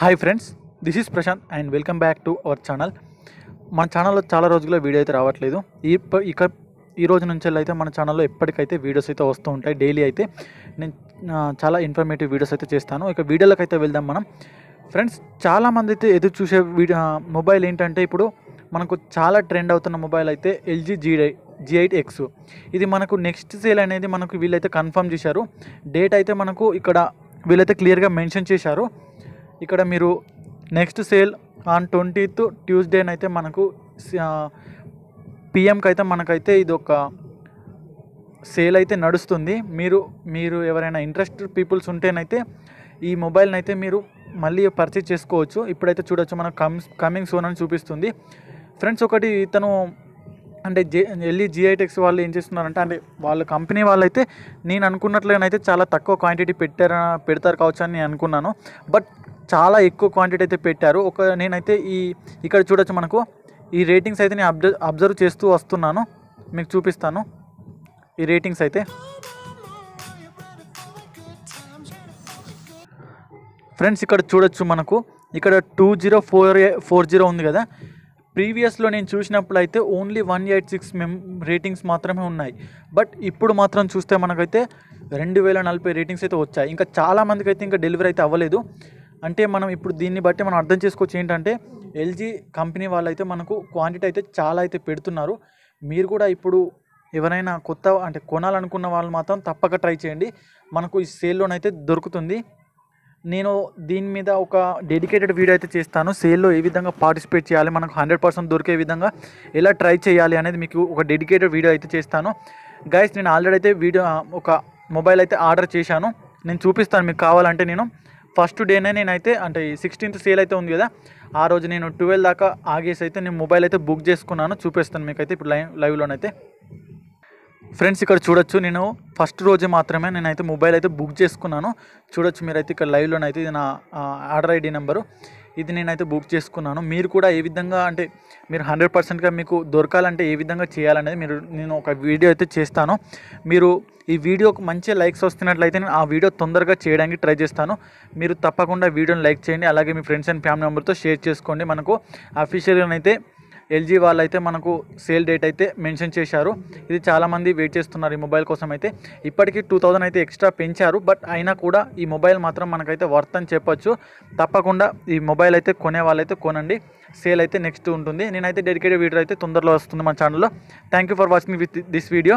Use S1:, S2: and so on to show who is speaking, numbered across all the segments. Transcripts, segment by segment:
S1: hi friends this is Prashant and welcome back to our channel మన ఛానల్లో చాలా రోజుల్లో వీడియో అయితే రావట్లేదు ఈ ఇక ఈ రోజు నుంచి అయితే మన ఛానల్లో ఎప్పటికైతే వీడియోస్ అయితే వస్తూ ఉంటాయి డైలీ అయితే నేను చాలా ఇన్ఫర్మేటివ్ వీడియోస్ అయితే చేస్తాను ఇక వీడియోలకు అయితే వెళ్దాం మనం ఫ్రెండ్స్ చాలామంది అయితే ఎదురు చూసే వీడియో మొబైల్ ఏంటంటే ఇప్పుడు మనకు చాలా ట్రెండ్ అవుతున్న మొబైల్ అయితే LG G G eight X ఇది మనకు నెక్స్ట్ సేల్ అనేది మనకు వీళ్ళైతే కన్ఫర్మ్ చేశారు డేట్ అయితే మనకు ఇక్కడ వీళ్ళైతే క్లియర్గా మెన్షన్ చేశారు ఇక్కడ మీరు నెక్స్ట్ సేల్ ఆన్ ట్వంటీత్ ట్యూస్డేనైతే మనకు పిఎంకి అయితే మనకైతే ఇది ఒక సేల్ అయితే నడుస్తుంది మీరు మీరు ఎవరైనా ఇంట్రెస్ట్ పీపుల్స్ ఉంటేనైతే ఈ మొబైల్ని అయితే మీరు మళ్ళీ పర్చేజ్ చేసుకోవచ్చు ఇప్పుడైతే చూడొచ్చు మనకు కమ్స్ కమింగ్ సోన్ అని చూపిస్తుంది ఫ్రెండ్స్ ఒకటి ఇతను అంటే జే వెళ్ళి జిఐటెక్స్ వాళ్ళు ఏం చేస్తున్నారంటే అంటే వాళ్ళ కంపెనీ వాళ్ళైతే నేను అనుకున్నట్లుగానైతే చాలా తక్కువ క్వాంటిటీ పెట్టారా పెడతారు కావచ్చు అని నేను అనుకున్నాను బట్ చాలా ఎక్కువ క్వాంటిటీ అయితే పెట్టారు ఒక నేనైతే ఈ ఇక్కడ చూడొచ్చు మనకు ఈ రేటింగ్స్ అయితే నేను అబ్జర్వ్ చేస్తూ వస్తున్నాను మీకు చూపిస్తాను ఈ రేటింగ్స్ అయితే ఫ్రెండ్స్ ఇక్కడ చూడొచ్చు మనకు ఇక్కడ two zero four four zero ఉంది కదా ప్రీవియస్లో నేను చూసినప్పుడు అయితే ఓన్లీ వన్ ఎయిట్ సిక్స్ మెమ్ రేటింగ్స్ మాత్రమే ఉన్నాయి బట్ ఇప్పుడు మాత్రం చూస్తే మనకైతే రెండు వేల నలభై రేటింగ్స్ అయితే వచ్చాయి ఇంకా చాలామందికి అయితే ఇంకా డెలివరీ అయితే అవ్వలేదు అంటే మనం ఇప్పుడు దీన్ని బట్టి మనం అర్థం చేసుకోవచ్చు ఏంటంటే ఎల్జీ కంపెనీ వాళ్ళైతే మనకు క్వాంటిటీ అయితే చాలా అయితే పెడుతున్నారు మీరు కూడా ఇప్పుడు ఎవరైనా కొత్త అంటే కొనాలనుకున్న వాళ్ళు మాత్రం తప్పక ట్రై చేయండి మనకు ఈ అయితే దొరుకుతుంది నేను దీని మీద ఒక డెడికేటెడ్ వీడియో అయితే చేస్తాను సేల్లో ఏ విధంగా పార్టిసిపేట్ చేయాలి మనకు హండ్రెడ్ పర్సెంట్ దొరికే విధంగా ఎలా ట్రై చేయాలి అనేది మీకు ఒక డెడికేటెడ్ వీడియో అయితే చేస్తాను గైస్ నేను ఆల్రెడీ అయితే వీడియో ఒక మొబైల్ అయితే ఆర్డర్ చేశాను నేను చూపిస్తాను మీకు కావాలంటే నేను ఫస్ట్ డేనే నేనైతే అంటే ఈ సిక్స్టీన్త్ సేల్ అయితే ఉంది కదా ఆ రోజు నేను ట్వెల్వ్ దాకా ఆగేసి అయితే నేను మొబైల్ అయితే బుక్ చేసుకున్నాను చూపిస్తాను మీకైతే ఇప్పుడు లైవ్ లైవ్లోనైతే ఫ్రెండ్స్ ఇక్కడ చూడొచ్చు నేను ఫస్ట్ రోజే మాత్రమే నేనైతే మొబైల్ అయితే బుక్ చేసుకున్నాను చూడొచ్చు మీరైతే ఇక్కడ లైవ్లోనైతే ఇది నా ఆర్డర్ ఐడి నెంబరు ఇది నేనైతే బుక్ చేసుకున్నాను మీరు కూడా ఏ విధంగా అంటే మీరు హండ్రెడ్ పర్సెంట్గా మీకు దొరకాలంటే ఏ విధంగా చేయాలనేది మీరు నేను ఒక వీడియో అయితే చేస్తాను మీరు ఈ వీడియోకి మంచి లైక్స్ వస్తున్నట్లయితే నేను ఆ వీడియో తొందరగా చేయడానికి ట్రై చేస్తాను మీరు తప్పకుండా వీడియోని లైక్ చేయండి అలాగే మీ ఫ్రెండ్స్ అండ్ ఫ్యామిలీ మెంబర్తో షేర్ చేసుకోండి మనకు అఫీషియల్గానైతే అయితే ఎల్జీ వాళ్ళు అయితే మనకు సేల్ డేట్ అయితే మెన్షన్ చేశారు ఇది చాలామంది వెయిట్ చేస్తున్నారు ఈ మొబైల్ కోసం అయితే ఇప్పటికీ టూ అయితే ఎక్స్ట్రా పెంచారు బట్ అయినా కూడా ఈ మొబైల్ మాత్రం మనకైతే వర్త్ అని చెప్పొచ్చు తప్పకుండా ఈ మొబైల్ అయితే కొనే వాళ్ళైతే కొనండి సేల్ అయితే నెక్స్ట్ ఉంటుంది నేనైతే డెడికేటెడ్ వీడియో అయితే తొందరలో వస్తుంది మన ఛానల్లో thank you for watching with this video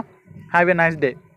S1: have a nice day